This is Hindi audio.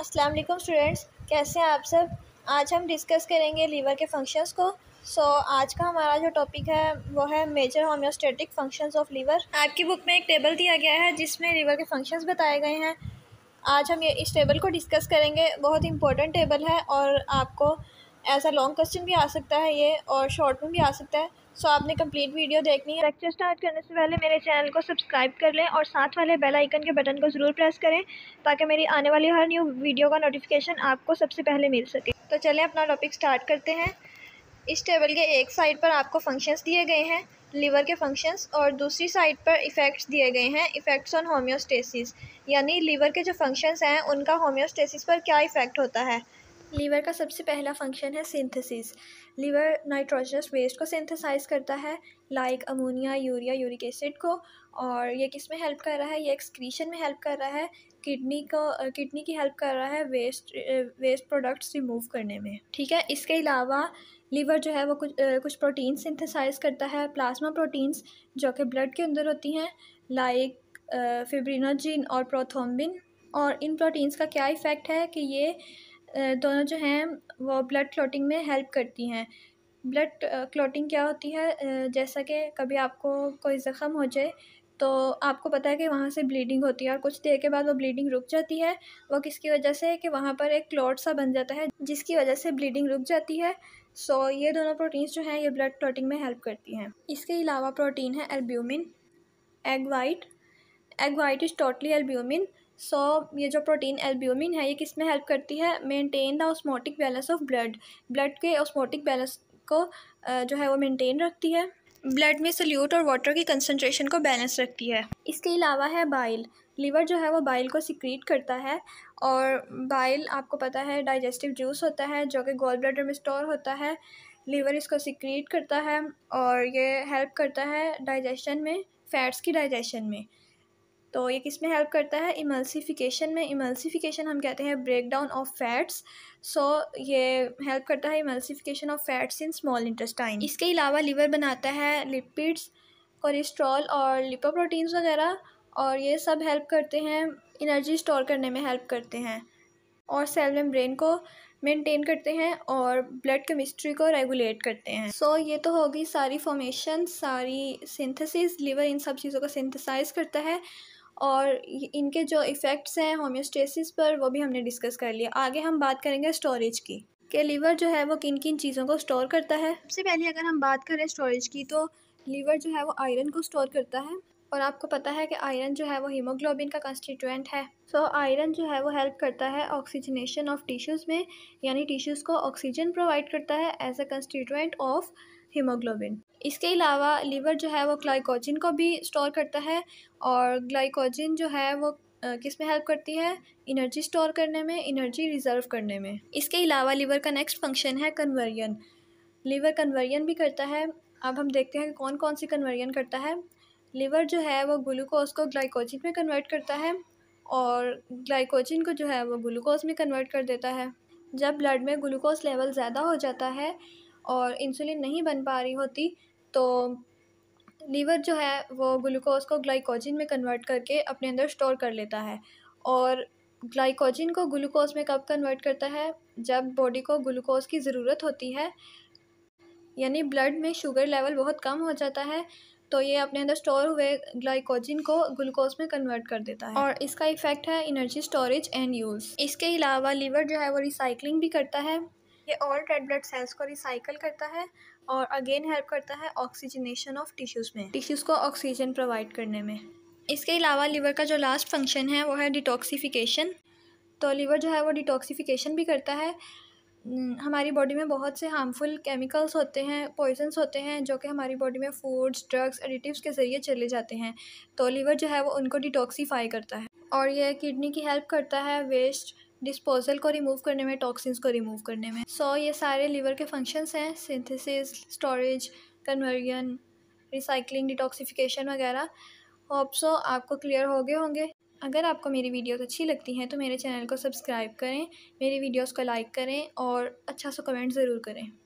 असलम स्टूडेंट्स कैसे हैं आप सब आज हम डिस्कस करेंगे लीवर के फंक्शंस को सो so, आज का हमारा जो टॉपिक है वो है major homeostatic functions of liver आपकी बुक में एक टेबल दिया गया है जिसमें लीवर के फंक्शंस बताए गए हैं आज हम ये इस टेबल को डिस्कस करेंगे बहुत इंपॉर्टेंट टेबल है और आपको एज अ लॉन्ग क्वेश्चन भी आ सकता है ये और शॉर्ट में भी आ सकता है सो so, आपने कंप्लीट वीडियो देखनी है लेक्चर स्टार्ट करने से पहले मेरे चैनल को सब्सक्राइब कर लें और साथ वाले बेल आइकन के बटन को ज़रूर प्रेस करें ताकि मेरी आने वाली हर न्यू वीडियो का नोटिफिकेशन आपको सबसे पहले मिल सके तो चलें अपना टॉपिक स्टार्ट करते हैं इस टेबल के एक साइड पर आपको फंक्शंस दिए गए हैं लीवर के फंक्शंस और दूसरी साइड पर इफ़ेक्ट्स दिए गए हैं इफ़ेक्ट्स ऑन होम्योस्टेसिस यानी लीवर के जो फंक्शंस हैं उनका होम्योस्टेसिस पर क्या इफ़ेक्ट होता है लीवर का सबसे पहला फंक्शन है सिंथेसिस लीवर नाइट्रोजनस वेस्ट को सिंथेसाइज करता है like ammonia urea uric acid को और ये किस में हेल्प कर रहा है ये एक्सक्रीशन में हेल्प कर रहा है किडनी को किडनी की हेल्प कर रहा है वेस्ट वेस्ट प्रोडक्ट्स रिमूव करने में ठीक है इसके अलावा लीवर जो है वो कुछ कुछ प्रोटीन सिंथेसाइज करता है प्लाज्मा प्रोटीन्स जो कि ब्लड के अंदर होती हैं लाइक फिब्रिनोजिन uh, और प्रोथोम्बिन और इन प्रोटीन्स का क्या इफ़ेक्ट है कि ये दोनों जो हैं वो ब्लड क्लॉटिंग में हेल्प करती हैं ब्लड क्लॉटिंग क्या होती है जैसा कि कभी आपको कोई ज़ख़म हो जाए तो आपको पता है कि वहाँ से ब्लीडिंग होती है और कुछ देर के बाद वो ब्लीडिंग रुक जाती है वो किसकी वजह से कि वहाँ पर एक क्लॉट सा बन जाता है जिसकी वजह से ब्लीडिंग रुक जाती है सो so, ये दोनों प्रोटीन्स जो हैं ये ब्लड क्लॉटिंग में हेल्प करती हैं इसके अलावा प्रोटीन है albumin egg white egg white is totally albumin so so, ये जो प्रोटीन एल्ब्यूमिन है ये किस में हेल्प करती है maintain the osmotic balance of blood blood के ऑस्मोटिक बैलेंस को जो है वो मेंटेन रखती है ब्लड में सल्यूट और वाटर की कंसनट्रेशन को बैलेंस रखती है इसके अलावा है बाइल लीवर जो है वो बाइल को सिक्रीट करता है और बाइल आपको पता है डाइजेस्टिव जूस होता है जो कि गोल ब्लडर में स्टोर होता है लीवर इसको सिक्रीट करता है और ये हेल्प करता है डाइजेशन में फैट्स की डाइजेशन में तो ये किस में हेल्प करता है इमल्सिफ़िकेशन में इमल्सिफ़िकेशन हम कहते हैं break down of fats so ये हेल्प करता है emulsification of fats in small intestine इसके अलावा लीवर बनाता है लिपिड्स कोलेस्ट्रॉल और लिपोप्रोटीन्स वगैरह और ये सब हेल्प करते हैं इनर्जी स्टोर करने में हेल्प करते हैं और सेल में ब्रेन को मेंटेन करते हैं और ब्लड केमिस्ट्री को रेगुलेट करते हैं सो so, ये तो होगी सारी फॉर्मेशन सारी सिंथेसिस लीवर इन सब चीज़ों को सिंथेसाइज करता है और इनके जो इफ़ेक्ट्स हैं होम्योस्टेसिस पर वो भी हमने डिस्कस कर लिया आगे हम बात करेंगे स्टोरेज की कि लीवर जो है वो किन किन चीज़ों को स्टोर करता है सबसे पहले अगर हम बात करें स्टोरेज की तो लीवर जो है वो आयरन को स्टोर करता है और आपको पता है कि आयरन जो है वो हीमोग्लोबिन का कंस्टिटेंट है सो so, आयरन जो है वो हेल्प करता है ऑक्सीजनेशन ऑफ टिश्यूज़ में यानी टिश्यूज़ को ऑक्सीजन प्रोवाइड करता है as a constituent of haemoglobin इसके अलावा लीवर जो है वो ग्लाइकोजिन को भी स्टोर करता है और ग्लाइकोजिन जो है वो किस में हेल्प करती है इनर्जी स्टोर करने में इनर्जी रिजर्व करने में इसके अलावा लीवर का नेक्स्ट फंक्शन है कन्वर्जन लीवर कन्वर्जन भी करता है अब हम देखते हैं कि कौन कौन सी कन्वर्जन करता है लीवर जो है वो ग्लूकोज को ग्लाइकोजिन में कन्वर्ट करता है और ग्लाइकोजिन को जो है वो ग्लूकोज में कन्वर्ट कर देता है जब ब्लड में ग्लूकोज लेवल ज़्यादा हो जाता है और इंसुलिन नहीं बन पा रही होती तो लीवर जो है वो ग्लूकोज को ग्लाइकोजिन में कन्वर्ट करके अपने अंदर स्टोर कर लेता है और ग्लाइकोजिन को ग्लूकोज में कब कन्वर्ट करता है जब बॉडी को ग्लूकोज की ज़रूरत होती है यानी ब्लड में शुगर लेवल बहुत कम हो जाता है तो ये अपने अंदर स्टोर हुए ग्लाइकोजिन को ग्लूकोज में कन्वर्ट कर देता है और इसका इफेक्ट है एनर्जी स्टोरेज एंड यूज़ इसके अलावा लीवर जो है वो रिसाइकलिंग भी करता है ये ऑल रेड ब्लड सेल्स को रिसाइकल करता है और अगेन हेल्प करता है ऑक्सीजनेशन ऑफ टिश्यूज़ में टिश्यूज़ को ऑक्सीजन प्रोवाइड करने में इसके अलावा लीवर का जो लास्ट फंक्शन है वो है डिटॉक्सीफिकेशन तो लीवर जो है वो डिटॉक्सिफिकेशन भी करता है हम्म, हमारी बॉडी में बहुत से हार्मफुल केमिकल्स होते हैं पॉइजन्स होते हैं जो कि हमारी बॉडी में फूड्स ड्रग्स एडिटिव्स के ज़रिए चले जाते हैं तो लीवर जो है वो उनको डिटॉक्सीफाई करता है और ये किडनी की हेल्प करता है वेस्ट डिस्पोजल को रिमूव करने में टॉक्सिन को रिमूव करने में सो so, ये सारे लीवर के फंक्शंस हैं synthesis storage conversion recycling detoxification वगैरह होप सो आपको क्लियर हो गए होंगे अगर आपको मेरी वीडियोस अच्छी लगती हैं तो मेरे चैनल को सब्सक्राइब करें मेरी वीडियोस को लाइक करें और अच्छा सा कमेंट ज़रूर करें